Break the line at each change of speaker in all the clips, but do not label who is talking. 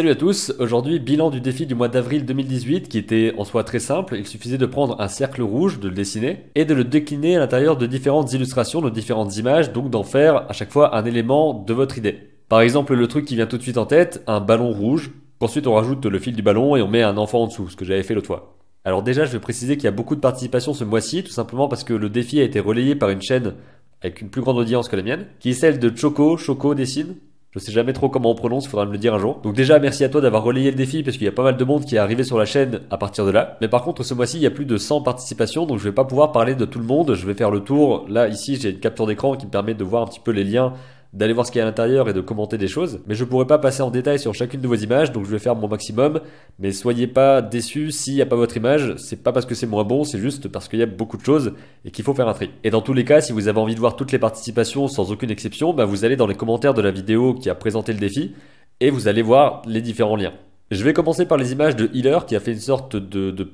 Salut à tous, aujourd'hui bilan du défi du mois d'avril 2018 qui était en soi très simple, il suffisait de prendre un cercle rouge, de le dessiner et de le décliner à l'intérieur de différentes illustrations, de différentes images, donc d'en faire à chaque fois un élément de votre idée. Par exemple le truc qui vient tout de suite en tête, un ballon rouge, ensuite on rajoute le fil du ballon et on met un enfant en dessous, ce que j'avais fait l'autre fois. Alors déjà je vais préciser qu'il y a beaucoup de participation ce mois-ci, tout simplement parce que le défi a été relayé par une chaîne avec une plus grande audience que la mienne, qui est celle de Choco, Choco dessine, je sais jamais trop comment on prononce, faudra me le dire un jour. Donc déjà, merci à toi d'avoir relayé le défi parce qu'il y a pas mal de monde qui est arrivé sur la chaîne à partir de là. Mais par contre, ce mois-ci, il y a plus de 100 participations, donc je vais pas pouvoir parler de tout le monde. Je vais faire le tour. Là, ici, j'ai une capture d'écran qui me permet de voir un petit peu les liens d'aller voir ce qu'il y a à l'intérieur et de commenter des choses. Mais je pourrai pas passer en détail sur chacune de vos images, donc je vais faire mon maximum. Mais soyez pas déçus s'il n'y a pas votre image. C'est pas parce que c'est moins bon, c'est juste parce qu'il y a beaucoup de choses et qu'il faut faire un tri. Et dans tous les cas, si vous avez envie de voir toutes les participations sans aucune exception, bah vous allez dans les commentaires de la vidéo qui a présenté le défi et vous allez voir les différents liens. Je vais commencer par les images de Healer qui a fait une sorte de, de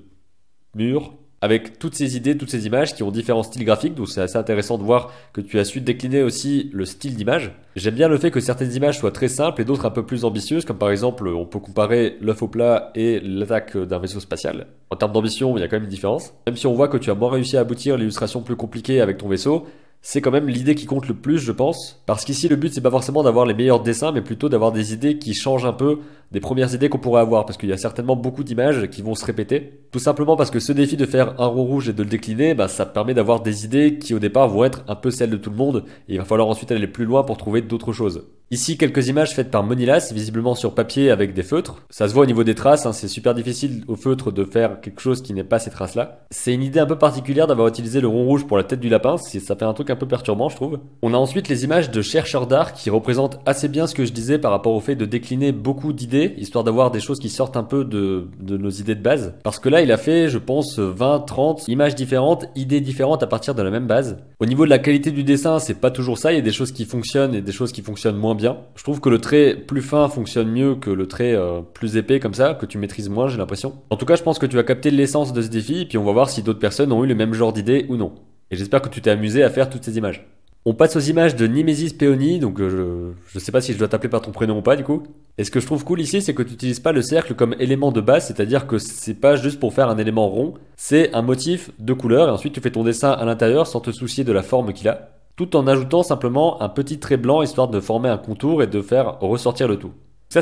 mur avec toutes ces idées, toutes ces images qui ont différents styles graphiques. Donc c'est assez intéressant de voir que tu as su décliner aussi le style d'image. J'aime bien le fait que certaines images soient très simples et d'autres un peu plus ambitieuses, comme par exemple on peut comparer l'œuf au plat et l'attaque d'un vaisseau spatial. En termes d'ambition, il y a quand même une différence. Même si on voit que tu as moins réussi à aboutir l'illustration plus compliquée avec ton vaisseau, c'est quand même l'idée qui compte le plus, je pense. Parce qu'ici, le but, c'est pas forcément d'avoir les meilleurs dessins, mais plutôt d'avoir des idées qui changent un peu des premières idées qu'on pourrait avoir. Parce qu'il y a certainement beaucoup d'images qui vont se répéter. Tout simplement parce que ce défi de faire un rond rouge et de le décliner, bah, ça permet d'avoir des idées qui, au départ, vont être un peu celles de tout le monde. Et il va falloir ensuite aller plus loin pour trouver d'autres choses. Ici, quelques images faites par Monilas, visiblement sur papier avec des feutres. Ça se voit au niveau des traces, hein, c'est super difficile au feutre de faire quelque chose qui n'est pas ces traces-là. C'est une idée un peu particulière d'avoir utilisé le rond rouge pour la tête du lapin, ça fait un truc un peu perturbant, je trouve. On a ensuite les images de chercheurs d'art qui représentent assez bien ce que je disais par rapport au fait de décliner beaucoup d'idées, histoire d'avoir des choses qui sortent un peu de, de nos idées de base. Parce que là, il a fait, je pense, 20, 30 images différentes, idées différentes à partir de la même base. Au niveau de la qualité du dessin, c'est pas toujours ça, il y a des choses qui fonctionnent et des choses qui fonctionnent moins bien. Je trouve que le trait plus fin fonctionne mieux que le trait euh, plus épais comme ça, que tu maîtrises moins, j'ai l'impression. En tout cas, je pense que tu as capté l'essence de ce défi, puis on va voir si d'autres personnes ont eu le même genre d'idée ou non. Et j'espère que tu t'es amusé à faire toutes ces images. On passe aux images de Nimesis Peony, donc euh, je, ne sais pas si je dois t'appeler par ton prénom ou pas du coup. Et ce que je trouve cool ici, c'est que tu n'utilises pas le cercle comme élément de base, c'est-à-dire que c'est pas juste pour faire un élément rond, c'est un motif de couleur, et ensuite tu fais ton dessin à l'intérieur sans te soucier de la forme qu'il a tout en ajoutant simplement un petit trait blanc histoire de former un contour et de faire ressortir le tout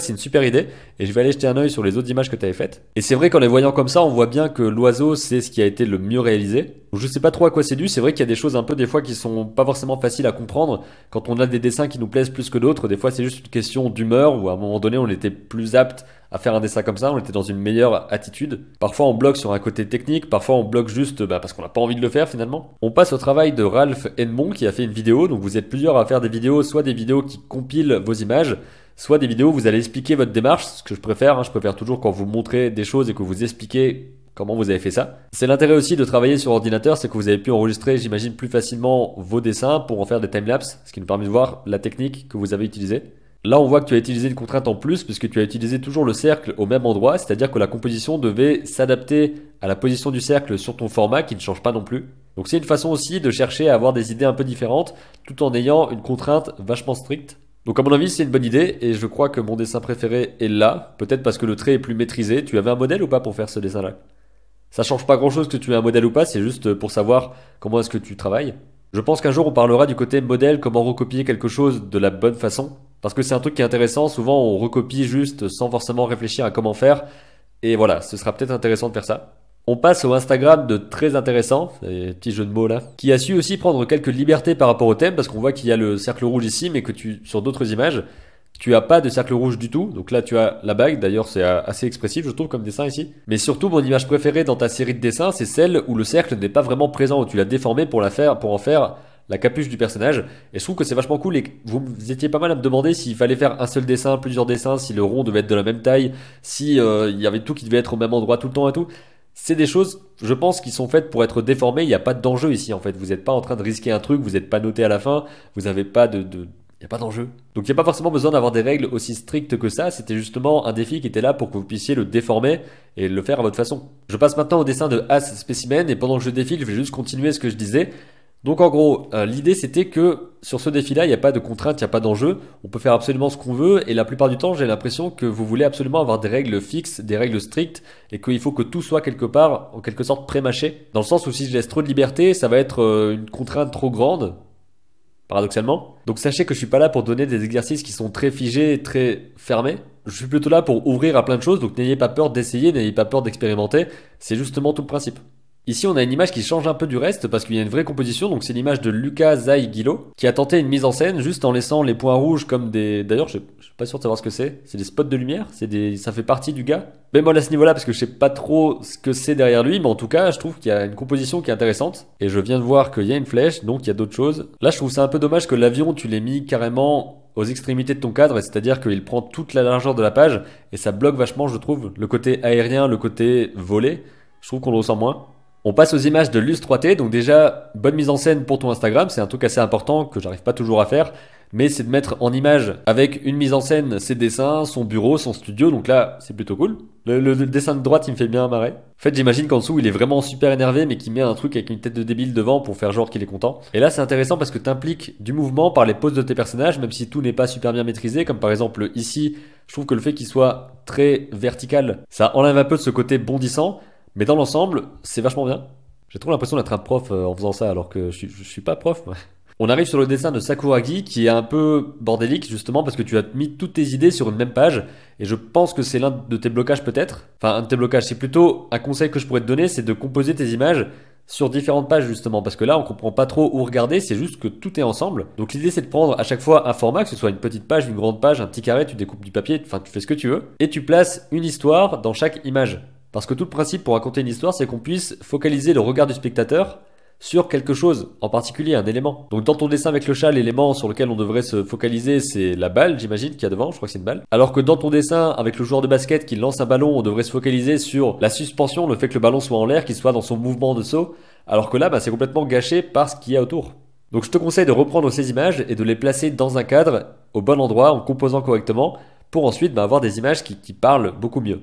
c'est une super idée. Et je vais aller jeter un oeil sur les autres images que tu avais faites. Et c'est vrai qu'en les voyant comme ça, on voit bien que l'oiseau, c'est ce qui a été le mieux réalisé. Je sais pas trop à quoi c'est dû. C'est vrai qu'il y a des choses un peu des fois qui sont pas forcément faciles à comprendre. Quand on a des dessins qui nous plaisent plus que d'autres, des fois c'est juste une question d'humeur ou à un moment donné, on était plus apte à faire un dessin comme ça, on était dans une meilleure attitude. Parfois on bloque sur un côté technique, parfois on bloque juste bah, parce qu'on n'a pas envie de le faire finalement. On passe au travail de Ralph Edmond qui a fait une vidéo, donc vous êtes plusieurs à faire des vidéos, soit des vidéos qui compilent vos images, soit des vidéos où vous allez expliquer votre démarche, ce que je préfère, hein, je préfère toujours quand vous montrez des choses et que vous expliquez comment vous avez fait ça. C'est l'intérêt aussi de travailler sur ordinateur, c'est que vous avez pu enregistrer, j'imagine, plus facilement vos dessins pour en faire des timelapses, ce qui nous permet de voir la technique que vous avez utilisée. Là, on voit que tu as utilisé une contrainte en plus puisque tu as utilisé toujours le cercle au même endroit, c'est-à-dire que la composition devait s'adapter à la position du cercle sur ton format qui ne change pas non plus. Donc c'est une façon aussi de chercher à avoir des idées un peu différentes tout en ayant une contrainte vachement stricte. Donc à mon avis, c'est une bonne idée et je crois que mon dessin préféré est là, peut-être parce que le trait est plus maîtrisé. Tu avais un modèle ou pas pour faire ce dessin-là Ça change pas grand-chose que tu aies un modèle ou pas, c'est juste pour savoir comment est-ce que tu travailles. Je pense qu'un jour on parlera du côté modèle, comment recopier quelque chose de la bonne façon, parce que c'est un truc qui est intéressant, souvent on recopie juste sans forcément réfléchir à comment faire, et voilà, ce sera peut-être intéressant de faire ça. On passe au Instagram de très intéressant, petit jeu de mots là, qui a su aussi prendre quelques libertés par rapport au thème, parce qu'on voit qu'il y a le cercle rouge ici, mais que tu, sur d'autres images, tu as pas de cercle rouge du tout. Donc là, tu as la bague. D'ailleurs, c'est assez expressif, je trouve, comme dessin ici. Mais surtout, mon image préférée dans ta série de dessins, c'est celle où le cercle n'est pas vraiment présent, où tu l'as déformé pour la faire, pour en faire la capuche du personnage. Et je trouve que c'est vachement cool. Et vous étiez pas mal à me demander s'il fallait faire un seul dessin, plusieurs dessins, si le rond devait être de la même taille, si euh, il y avait tout qui devait être au même endroit tout le temps et tout c'est des choses, je pense, qui sont faites pour être déformées. Il n'y a pas d'enjeu ici, en fait. Vous n'êtes pas en train de risquer un truc, vous n'êtes pas noté à la fin, vous n'avez pas de... de... Il a pas d'enjeu. Donc il n'y a pas forcément besoin d'avoir des règles aussi strictes que ça, c'était justement un défi qui était là pour que vous puissiez le déformer et le faire à votre façon. Je passe maintenant au dessin de As Specimen et pendant que je défile, je vais juste continuer ce que je disais. Donc en gros, euh, l'idée c'était que sur ce défi-là, il n'y a pas de contraintes, il n'y a pas d'enjeu, on peut faire absolument ce qu'on veut, et la plupart du temps j'ai l'impression que vous voulez absolument avoir des règles fixes, des règles strictes, et qu'il faut que tout soit quelque part, en quelque sorte, prémâché. Dans le sens où si je laisse trop de liberté, ça va être euh, une contrainte trop grande, paradoxalement. Donc sachez que je ne suis pas là pour donner des exercices qui sont très figés, très fermés, je suis plutôt là pour ouvrir à plein de choses, donc n'ayez pas peur d'essayer, n'ayez pas peur d'expérimenter, c'est justement tout le principe. Ici, on a une image qui change un peu du reste parce qu'il y a une vraie composition. Donc, c'est l'image de Lucas Zaïgilo qui a tenté une mise en scène juste en laissant les points rouges comme des. D'ailleurs, je, suis pas sûr de savoir ce que c'est. C'est des spots de lumière. C'est des. Ça fait partie du gars. Même à ce niveau-là parce que je sais pas trop ce que c'est derrière lui, mais en tout cas, je trouve qu'il y a une composition qui est intéressante. Et je viens de voir qu'il y a une flèche, donc il y a d'autres choses. Là, je trouve ça un peu dommage que l'avion, tu l'aies mis carrément aux extrémités de ton cadre, c'est-à-dire qu'il prend toute la largeur de la page et ça bloque vachement, je trouve, le côté aérien, le côté volé. Je trouve qu'on le ressent moins. On passe aux images de Luz 3T. Donc déjà, bonne mise en scène pour ton Instagram. C'est un truc assez important que j'arrive pas toujours à faire. Mais c'est de mettre en image avec une mise en scène ses dessins, son bureau, son studio. Donc là, c'est plutôt cool. Le, dessin de droite, il me fait bien marrer. En fait, j'imagine qu'en dessous, il est vraiment super énervé, mais qu'il met un truc avec une tête de débile devant pour faire genre qu'il est content. Et là, c'est intéressant parce que t'impliques du mouvement par les poses de tes personnages, même si tout n'est pas super bien maîtrisé. Comme par exemple ici, je trouve que le fait qu'il soit très vertical, ça enlève un peu de ce côté bondissant. Mais dans l'ensemble, c'est vachement bien. J'ai trop l'impression d'être un prof euh, en faisant ça, alors que je, je suis pas prof. On arrive sur le dessin de Sakuragi qui est un peu bordélique justement parce que tu as mis toutes tes idées sur une même page et je pense que c'est l'un de tes blocages peut-être. Enfin un de tes blocages, c'est plutôt un conseil que je pourrais te donner, c'est de composer tes images sur différentes pages justement parce que là on comprend pas trop où regarder, c'est juste que tout est ensemble. Donc l'idée c'est de prendre à chaque fois un format, que ce soit une petite page, une grande page, un petit carré, tu découpes du papier, enfin tu fais ce que tu veux et tu places une histoire dans chaque image. Parce que tout le principe pour raconter une histoire, c'est qu'on puisse focaliser le regard du spectateur sur quelque chose en particulier, un élément. Donc dans ton dessin avec le chat, l'élément sur lequel on devrait se focaliser, c'est la balle, j'imagine, qu'il y a devant, je crois que c'est une balle. Alors que dans ton dessin avec le joueur de basket qui lance un ballon, on devrait se focaliser sur la suspension, le fait que le ballon soit en l'air, qu'il soit dans son mouvement de saut, alors que là, bah, c'est complètement gâché par ce qu'il y a autour. Donc je te conseille de reprendre ces images et de les placer dans un cadre, au bon endroit, en composant correctement, pour ensuite bah, avoir des images qui, qui parlent beaucoup mieux.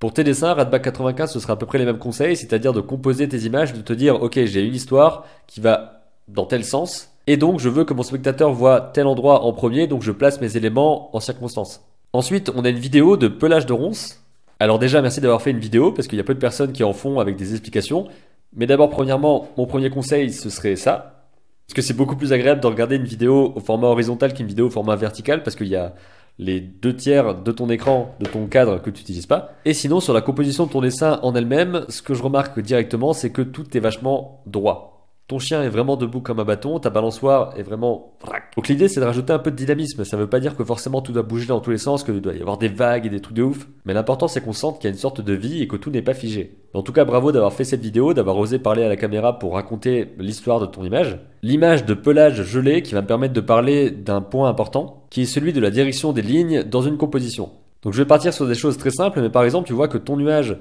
Pour tes dessins, Radback 95, ce sera à peu près les mêmes conseils, c'est-à-dire de composer tes images, de te dire, ok, j'ai une histoire qui va dans tel sens, et donc je veux que mon spectateur voit tel endroit en premier, donc je place mes éléments en circonstance. Ensuite, on a une vidéo de pelage de ronces. Alors déjà, merci d'avoir fait une vidéo, parce qu'il y a peu de personnes qui en font avec des explications. Mais d'abord, premièrement, mon premier conseil, ce serait ça. Parce que c'est beaucoup plus agréable de regarder une vidéo au format horizontal qu'une vidéo au format vertical, parce qu'il y a les deux tiers de ton écran, de ton cadre que tu n'utilises pas. Et sinon, sur la composition de ton dessin en elle-même, ce que je remarque directement, c'est que tout est vachement droit. Ton chien est vraiment debout comme un bâton, ta balançoire est vraiment donc l'idée, c'est de rajouter un peu de dynamisme. Ça veut pas dire que forcément tout doit bouger dans tous les sens, qu'il doit y avoir des vagues et des trucs de ouf. Mais l'important, c'est qu'on sente qu'il y a une sorte de vie et que tout n'est pas figé. En tout cas, bravo d'avoir fait cette vidéo, d'avoir osé parler à la caméra pour raconter l'histoire de ton image. L'image de pelage gelé qui va me permettre de parler d'un point important, qui est celui de la direction des lignes dans une composition. Donc je vais partir sur des choses très simples, mais par exemple, tu vois que ton nuage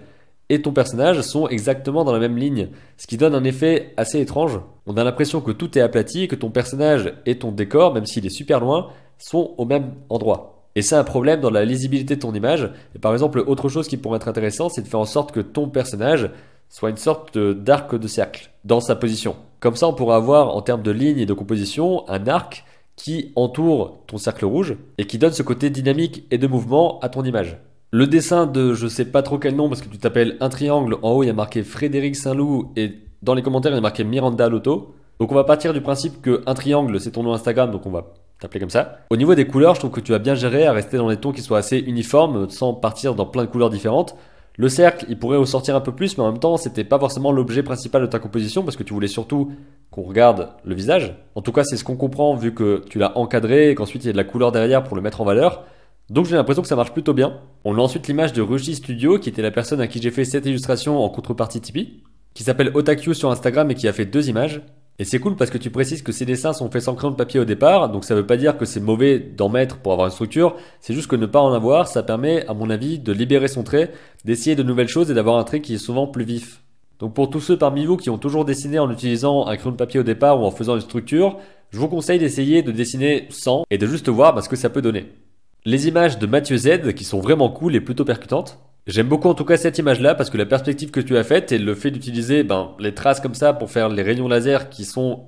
et ton personnage sont exactement dans la même ligne, ce qui donne un effet assez étrange. On a l'impression que tout est aplati que ton personnage et ton décor, même s'il est super loin, sont au même endroit. Et c'est un problème dans la lisibilité de ton image. Et par exemple, autre chose qui pourrait être intéressant, c'est de faire en sorte que ton personnage soit une sorte d'arc de cercle dans sa position. Comme ça, on pourra avoir, en termes de ligne et de composition, un arc qui entoure ton cercle rouge et qui donne ce côté dynamique et de mouvement à ton image. Le dessin de je sais pas trop quel nom parce que tu t'appelles un triangle, en haut il y a marqué Frédéric Saint-Loup et dans les commentaires il y a marqué Miranda Lotto. Donc on va partir du principe que un triangle c'est ton nom Instagram donc on va t'appeler comme ça. Au niveau des couleurs, je trouve que tu as bien géré à rester dans des tons qui soient assez uniformes sans partir dans plein de couleurs différentes. Le cercle, il pourrait ressortir un peu plus mais en même temps, c'était pas forcément l'objet principal de ta composition parce que tu voulais surtout qu'on regarde le visage. En tout cas, c'est ce qu'on comprend vu que tu l'as encadré et qu'ensuite il y a de la couleur derrière pour le mettre en valeur. Donc j'ai l'impression que ça marche plutôt bien. On a ensuite l'image de Rushi Studio, qui était la personne à qui j'ai fait cette illustration en contrepartie Tipeee, qui s'appelle Otaku sur Instagram et qui a fait deux images. Et c'est cool parce que tu précises que ces dessins sont faits sans crayon de papier au départ, donc ça ne veut pas dire que c'est mauvais d'en mettre pour avoir une structure, c'est juste que ne pas en avoir, ça permet, à mon avis, de libérer son trait, d'essayer de nouvelles choses et d'avoir un trait qui est souvent plus vif. Donc pour tous ceux parmi vous qui ont toujours dessiné en utilisant un crayon de papier au départ ou en faisant une structure, je vous conseille d'essayer de dessiner sans et de juste voir bah, ce que ça peut donner. Les images de Mathieu Z qui sont vraiment cool et plutôt percutantes. J'aime beaucoup en tout cas cette image là parce que la perspective que tu as faite et le fait d'utiliser ben, les traces comme ça pour faire les rayons laser qui sont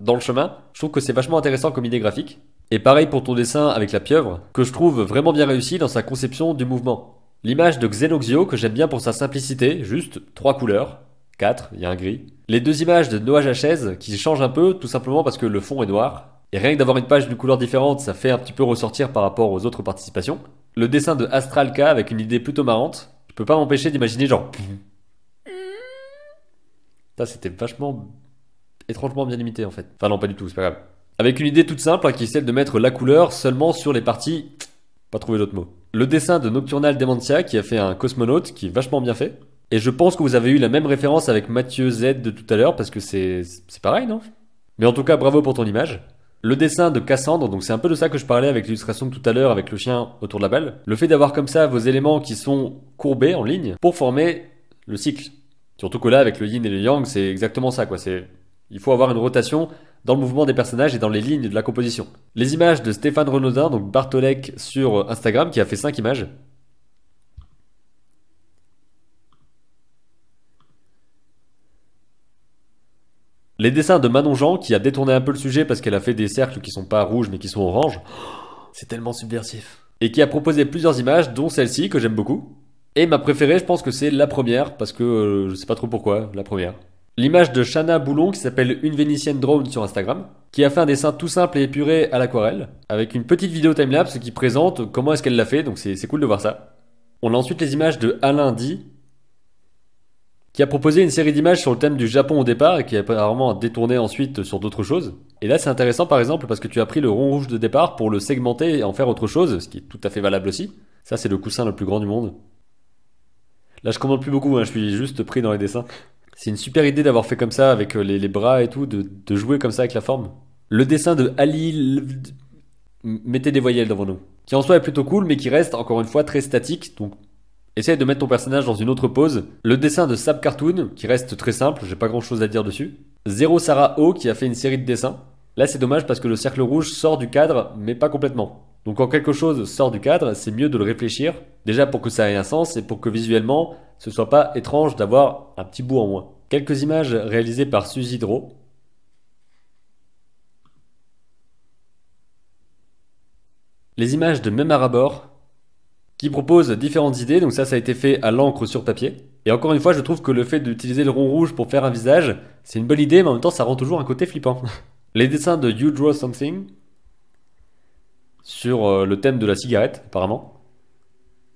dans le chemin, je trouve que c'est vachement intéressant comme idée graphique. Et pareil pour ton dessin avec la pieuvre, que je trouve vraiment bien réussi dans sa conception du mouvement. L'image de Xenoxio que j'aime bien pour sa simplicité, juste trois couleurs, Quatre, il y a un gris. Les deux images de Noah Jachez qui changent un peu tout simplement parce que le fond est noir, et rien que d'avoir une page d'une couleur différente, ça fait un petit peu ressortir par rapport aux autres participations. Le dessin de Astralka avec une idée plutôt marrante, je peux pas m'empêcher d'imaginer genre. Mhm. Ça c'était vachement étrangement bien limité en fait. Enfin non pas du tout, c'est pas grave. Avec une idée toute simple hein, qui est celle de mettre la couleur seulement sur les parties. Pas trouvé d'autre mot. Le dessin de Nocturnal Dementia qui a fait un cosmonaute qui est vachement bien fait. Et je pense que vous avez eu la même référence avec Mathieu Z de tout à l'heure parce que c'est pareil non Mais en tout cas bravo pour ton image. Le dessin de Cassandre, donc c'est un peu de ça que je parlais avec l'illustration tout à l'heure avec le chien autour de la balle. Le fait d'avoir comme ça vos éléments qui sont courbés en ligne pour former le cycle. Surtout que là, avec le yin et le yang, c'est exactement ça, quoi. C'est, il faut avoir une rotation dans le mouvement des personnages et dans les lignes de la composition. Les images de Stéphane Renaudin, donc Bartolek sur Instagram, qui a fait 5 images. Les dessins de Manon Jean, qui a détourné un peu le sujet parce qu'elle a fait des cercles qui sont pas rouges mais qui sont oranges. C'est tellement subversif. Et qui a proposé plusieurs images, dont celle-ci que j'aime beaucoup. Et ma préférée, je pense que c'est la première, parce que euh, je sais pas trop pourquoi, la première. L'image de Shana Boulon qui s'appelle Une Vénitienne Drone sur Instagram, qui a fait un dessin tout simple et épuré à l'aquarelle, avec une petite vidéo timelapse qui présente comment est-ce qu'elle l'a fait, donc c'est cool de voir ça. On a ensuite les images de Alain Di, qui a proposé une série d'images sur le thème du Japon au départ et qui apparemment détourné ensuite sur d'autres choses. Et là, c'est intéressant par exemple parce que tu as pris le rond rouge de départ pour le segmenter et en faire autre chose, ce qui est tout à fait valable aussi. Ça, c'est le coussin le plus grand du monde. Là, je commande plus beaucoup, hein, je suis juste pris dans les dessins. C'est une super idée d'avoir fait comme ça avec euh, les, bras et tout, de, jouer comme ça avec la forme. Le dessin de Ali. Mettez des voyelles devant nous. Qui en soi est plutôt cool, mais qui reste encore une fois très statique, donc Essaye de mettre ton personnage dans une autre pose. Le dessin de Sab Cartoon, qui reste très simple, j'ai pas grand chose à dire dessus. Zero Sarah O, qui a fait une série de dessins. Là, c'est dommage parce que le cercle rouge sort du cadre, mais pas complètement. Donc, quand quelque chose sort du cadre, c'est mieux de le réfléchir. Déjà pour que ça ait un sens et pour que visuellement, ce soit pas étrange d'avoir un petit bout en moins. Quelques images réalisées par Suzy Draw. Les images de même qui propose différentes idées. Donc ça, ça a été fait à l'encre sur papier. Et encore une fois, je trouve que le fait d'utiliser le rond rouge pour faire un visage, c'est une bonne idée, mais en même temps, ça rend toujours un côté flippant. Les dessins de You Draw Something sur euh, le thème de la cigarette, apparemment.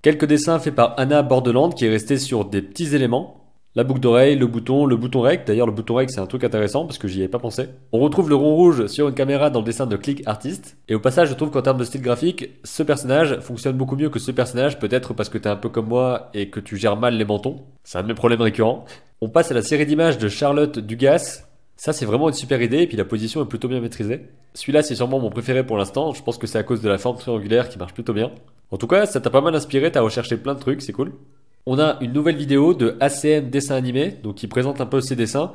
Quelques dessins faits par Anna Bordeland qui est restée sur des petits éléments la boucle d'oreille, le bouton, le bouton rec. D'ailleurs, le bouton rec, c'est un truc intéressant parce que j'y avais pas pensé. On retrouve le rond rouge sur une caméra dans le dessin de Click Artist. Et au passage, je trouve qu'en termes de style graphique, ce personnage fonctionne beaucoup mieux que ce personnage, peut-être parce que t'es un peu comme moi et que tu gères mal les mentons. C'est un de mes problèmes récurrents. On passe à la série d'images de Charlotte Dugas. Ça, c'est vraiment une super idée, et puis la position est plutôt bien maîtrisée. Celui-là, c'est sûrement mon préféré pour l'instant. Je pense que c'est à cause de la forme triangulaire qui marche plutôt bien. En tout cas, ça t'a pas mal inspiré, t'as recherché plein de trucs, c'est cool on a une nouvelle vidéo de ACM Dessin Animé, donc qui présente un peu ses dessins.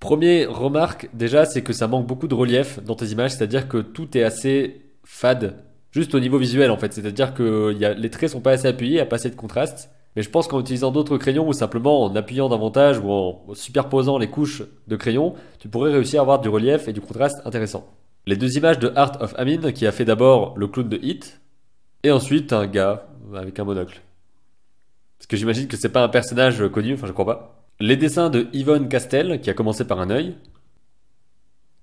Premier remarque déjà, c'est que ça manque beaucoup de relief dans tes images, c'est-à-dire que tout est assez fade, juste au niveau visuel en fait, c'est-à-dire que euh, les traits sont pas assez appuyés, il n'y a pas assez de contraste. Mais je pense qu'en utilisant d'autres crayons ou simplement en appuyant davantage ou en superposant les couches de crayons, tu pourrais réussir à avoir du relief et du contraste intéressant. Les deux images de Art of Amin qui a fait d'abord le clown de Hit et ensuite un gars avec un monocle. Parce que j'imagine que c'est pas un personnage connu, enfin je crois pas. Les dessins de Yvonne Castel, qui a commencé par un œil.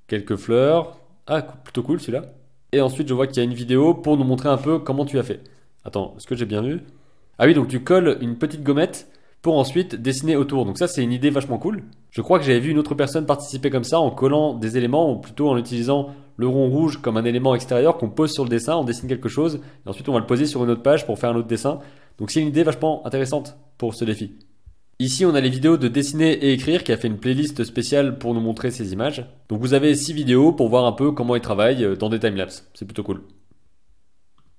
Quelques fleurs. Ah, plutôt cool celui-là. Et ensuite, je vois qu'il y a une vidéo pour nous montrer un peu comment tu as fait. Attends, est-ce que j'ai bien vu Ah oui, donc tu colles une petite gommette pour ensuite dessiner autour. Donc ça, c'est une idée vachement cool. Je crois que j'avais vu une autre personne participer comme ça en collant des éléments, ou plutôt en utilisant le rond rouge comme un élément extérieur qu'on pose sur le dessin, on dessine quelque chose, et ensuite on va le poser sur une autre page pour faire un autre dessin. Donc c'est une idée vachement intéressante pour ce défi. Ici, on a les vidéos de dessiner et écrire qui a fait une playlist spéciale pour nous montrer ces images. Donc vous avez 6 vidéos pour voir un peu comment ils travaillent euh, dans des timelapses. C'est plutôt cool.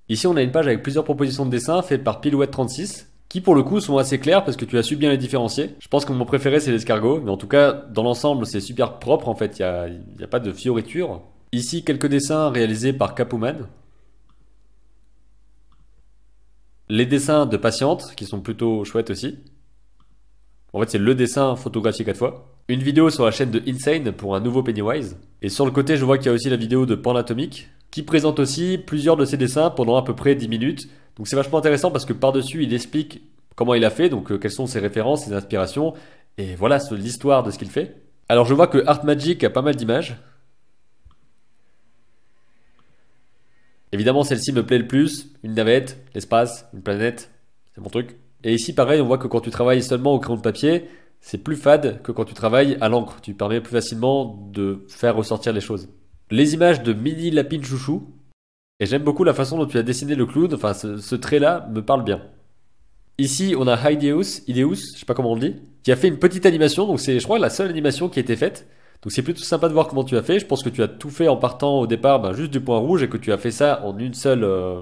Ici, on a une page avec plusieurs propositions de dessins faites par Pilouette36 qui pour le coup sont assez claires parce que tu as su bien les différencier. Je pense que mon préféré c'est l'escargot, mais en tout cas dans l'ensemble c'est super propre en fait, il n'y a, a pas de fioritures. Ici quelques dessins réalisés par Capouman, les dessins de patientes, qui sont plutôt chouettes aussi. En fait, c'est le dessin photographié quatre fois. Une vidéo sur la chaîne de Insane pour un nouveau Pennywise. Et sur le côté, je vois qu'il y a aussi la vidéo de Panatomic, qui présente aussi plusieurs de ses dessins pendant à peu près 10 minutes. Donc c'est vachement intéressant parce que par-dessus, il explique comment il a fait, donc euh, quelles sont ses références, ses inspirations, et voilà l'histoire de ce qu'il fait. Alors je vois que Art Magic a pas mal d'images, Évidemment, celle-ci me plaît le plus. Une navette, l'espace, une planète, c'est mon truc. Et ici, pareil, on voit que quand tu travailles seulement au crayon de papier, c'est plus fade que quand tu travailles à l'encre. Tu permets plus facilement de faire ressortir les choses. Les images de mini lapine chouchou. Et j'aime beaucoup la façon dont tu as dessiné le clown. Enfin, ce, trait-là me parle bien. Ici, on a Hideus, Hideus, je sais pas comment on le dit, qui a fait une petite animation. Donc, c'est, je crois, la seule animation qui a été faite. Donc c'est plutôt sympa de voir comment tu as fait. Je pense que tu as tout fait en partant au départ ben, juste du point rouge et que tu as fait ça en une seule, euh,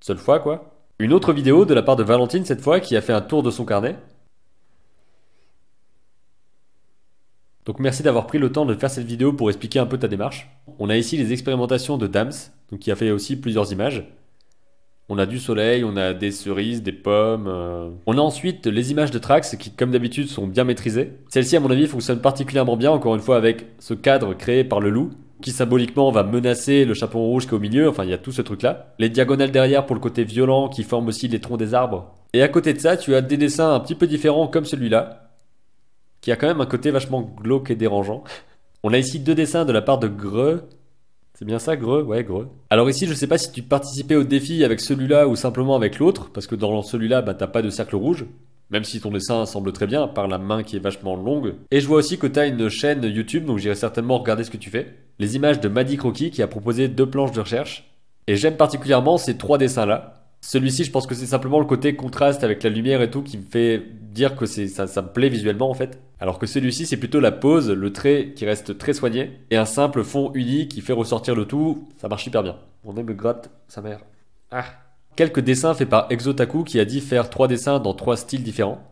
seule fois quoi. Une autre vidéo de la part de Valentine cette fois qui a fait un tour de son carnet. Donc merci d'avoir pris le temps de faire cette vidéo pour expliquer un peu ta démarche. On a ici les expérimentations de Dams, donc qui a fait aussi plusieurs images. On a du soleil, on a des cerises, des pommes. Euh. On a ensuite les images de Trax qui, comme d'habitude, sont bien maîtrisées. Celle-ci, à mon avis, fonctionne particulièrement bien, encore une fois, avec ce cadre créé par le loup, qui symboliquement va menacer le chapeau rouge qui est au milieu. Enfin, il y a tout ce truc-là. Les diagonales derrière pour le côté violent qui forme aussi les troncs des arbres. Et à côté de ça, tu as des dessins un petit peu différents comme celui-là, qui a quand même un côté vachement glauque et dérangeant. On a ici deux dessins de la part de Greux c'est bien ça, greux Ouais, greux. Alors ici, je sais pas si tu participais au défi avec celui-là ou simplement avec l'autre, parce que dans celui-là, bah, t'as pas de cercle rouge, même si ton dessin semble très bien, par la main qui est vachement longue. Et je vois aussi que t'as une chaîne YouTube, donc j'irai certainement regarder ce que tu fais. Les images de Maddy Croquis qui a proposé deux planches de recherche. Et j'aime particulièrement ces trois dessins-là. Celui-ci, je pense que c'est simplement le côté contraste avec la lumière et tout qui me fait dire que ça, ça me plaît visuellement en fait. Alors que celui-ci, c'est plutôt la pose, le trait qui reste très soigné, et un simple fond uni qui fait ressortir le tout, ça marche hyper bien. Mon nez me gratte, sa mère. Ah. Quelques dessins faits par Exotaku qui a dit faire trois dessins dans trois styles différents.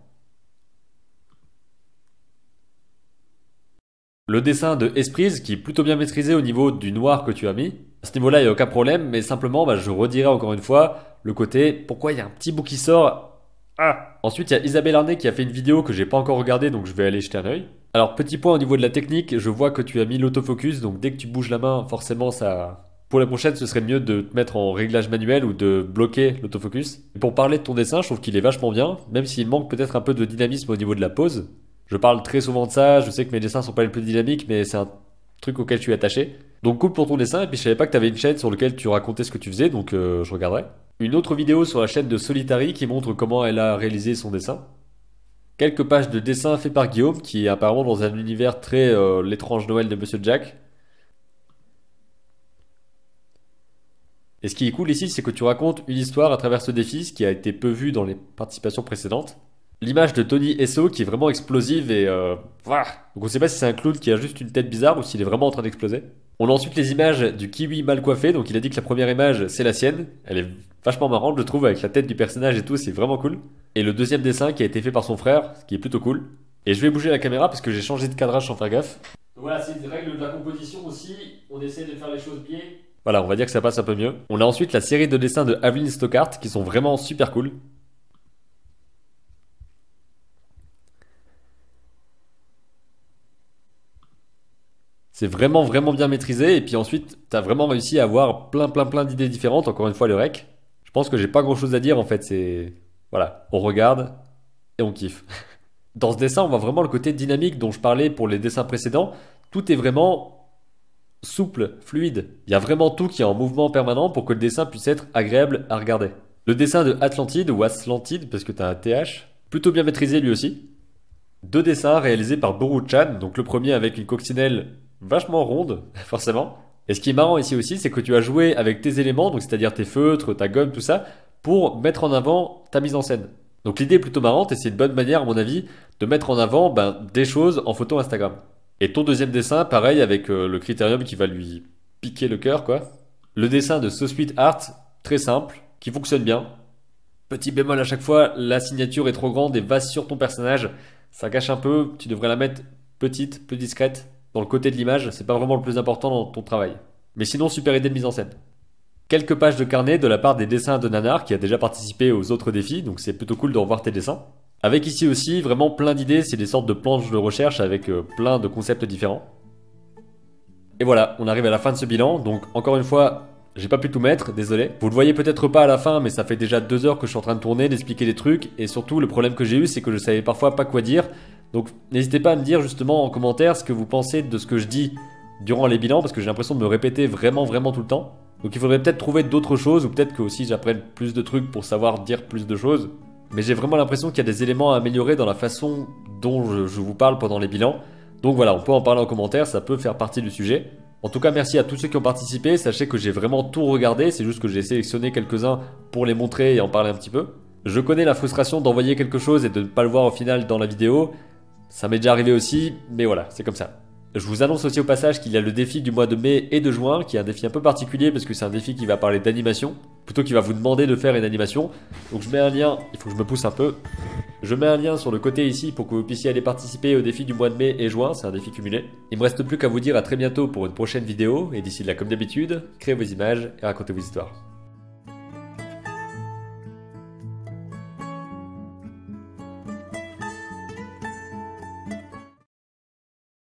Le dessin de Esprise qui est plutôt bien maîtrisé au niveau du noir que tu as mis. À ce niveau-là, il n'y a aucun problème, mais simplement, bah, je redirai encore une fois le côté pourquoi il y a un petit bout qui sort ah. Ensuite, il y a Isabelle Arnay qui a fait une vidéo que j'ai pas encore regardée, donc je vais aller jeter un œil. Alors, petit point au niveau de la technique, je vois que tu as mis l'autofocus, donc dès que tu bouges la main, forcément, ça. Pour la prochaine, ce serait mieux de te mettre en réglage manuel ou de bloquer l'autofocus. Pour parler de ton dessin, je trouve qu'il est vachement bien, même s'il manque peut-être un peu de dynamisme au niveau de la pose. Je parle très souvent de ça, je sais que mes dessins sont pas les plus dynamiques, mais c'est un truc auquel tu suis attaché. Donc cool pour ton dessin, et puis je savais pas que t'avais une chaîne sur laquelle tu racontais ce que tu faisais, donc euh, je regarderai. Une autre vidéo sur la chaîne de Solitary qui montre comment elle a réalisé son dessin. Quelques pages de dessin fait par Guillaume qui est apparemment dans un univers très euh, l'étrange Noël de Monsieur Jack. Et ce qui est cool ici, c'est que tu racontes une histoire à travers ce défi, ce qui a été peu vu dans les participations précédentes. L'image de Tony Esso qui est vraiment explosive et euh, Donc on sait pas si c'est un clown qui a juste une tête bizarre ou s'il est vraiment en train d'exploser. On a ensuite les images du kiwi mal coiffé, donc il a dit que la première image c'est la sienne, elle est vachement marrante, je trouve, avec la tête du personnage et tout, c'est vraiment cool. Et le deuxième dessin qui a été fait par son frère, ce qui est plutôt cool. Et je vais bouger la caméra parce que j'ai changé de cadrage sans faire gaffe. voilà, c'est une règle de la composition aussi, on essaie de faire les choses bien. Voilà, on va dire que ça passe un peu mieux. On a ensuite la série de dessins de Aveline Stockart qui sont vraiment super cool. C'est vraiment vraiment bien maîtrisé et puis ensuite t'as vraiment réussi à avoir plein plein plein d'idées différentes, encore une fois le rec. Je pense que j'ai pas grand chose à dire en fait. C'est voilà, on regarde et on kiffe. Dans ce dessin, on voit vraiment le côté dynamique dont je parlais pour les dessins précédents. Tout est vraiment souple, fluide. Il y a vraiment tout qui est en mouvement permanent pour que le dessin puisse être agréable à regarder. Le dessin de Atlantide ou Atlantide parce que tu un TH, plutôt bien maîtrisé lui aussi. Deux dessins réalisés par Boru Chan, donc le premier avec une coccinelle vachement ronde, forcément, et ce qui est marrant ici aussi, c'est que tu as joué avec tes éléments, donc c'est-à-dire tes feutres, ta gomme, tout ça, pour mettre en avant ta mise en scène. Donc l'idée est plutôt marrante et c'est une bonne manière, à mon avis, de mettre en avant ben, des choses en photo Instagram. Et ton deuxième dessin, pareil, avec euh, le critérium qui va lui piquer le cœur, quoi. Le dessin de So Sweet Art, très simple, qui fonctionne bien. Petit bémol à chaque fois, la signature est trop grande et va sur ton personnage. Ça cache un peu, tu devrais la mettre petite, peu discrète dans le côté de l'image, c'est pas vraiment le plus important dans ton travail. Mais sinon, super idée de mise en scène. Quelques pages de carnet de la part des dessins de Nanar qui a déjà participé aux autres défis, donc c'est plutôt cool de revoir tes dessins. Avec ici aussi vraiment plein d'idées, c'est des sortes de planches de recherche avec euh, plein de concepts différents. Et voilà, on arrive à la fin de ce bilan, donc encore une fois, j'ai pas pu tout mettre, désolé. Vous le voyez peut-être pas à la fin, mais ça fait déjà deux heures que je suis en train de tourner, d'expliquer des trucs, et surtout le problème que j'ai eu, c'est que je savais parfois pas quoi dire, donc n'hésitez pas à me dire justement en commentaire ce que vous pensez de ce que je dis durant les bilans, parce que j'ai l'impression de me répéter vraiment vraiment tout le temps. Donc il faudrait peut-être trouver d'autres choses, ou peut-être que aussi j'apprenne plus de trucs pour savoir dire plus de choses. Mais j'ai vraiment l'impression qu'il y a des éléments à améliorer dans la façon dont je, je vous parle pendant les bilans. Donc voilà, on peut en parler en commentaire, ça peut faire partie du sujet. En tout cas, merci à tous ceux qui ont participé. Sachez que j'ai vraiment tout regardé, c'est juste que j'ai sélectionné quelques-uns pour les montrer et en parler un petit peu. Je connais la frustration d'envoyer quelque chose et de ne pas le voir au final dans la vidéo. Ça m'est déjà arrivé aussi, mais voilà, c'est comme ça. Je vous annonce aussi au passage qu'il y a le défi du mois de mai et de juin, qui est un défi un peu particulier parce que c'est un défi qui va parler d'animation, plutôt qu'il va vous demander de faire une animation. Donc je mets un lien, il faut que je me pousse un peu. Je mets un lien sur le côté ici pour que vous puissiez aller participer au défi du mois de mai et juin, c'est un défi cumulé. Il me reste plus qu'à vous dire à très bientôt pour une prochaine vidéo, et d'ici là comme d'habitude, créez vos images et racontez vos histoires.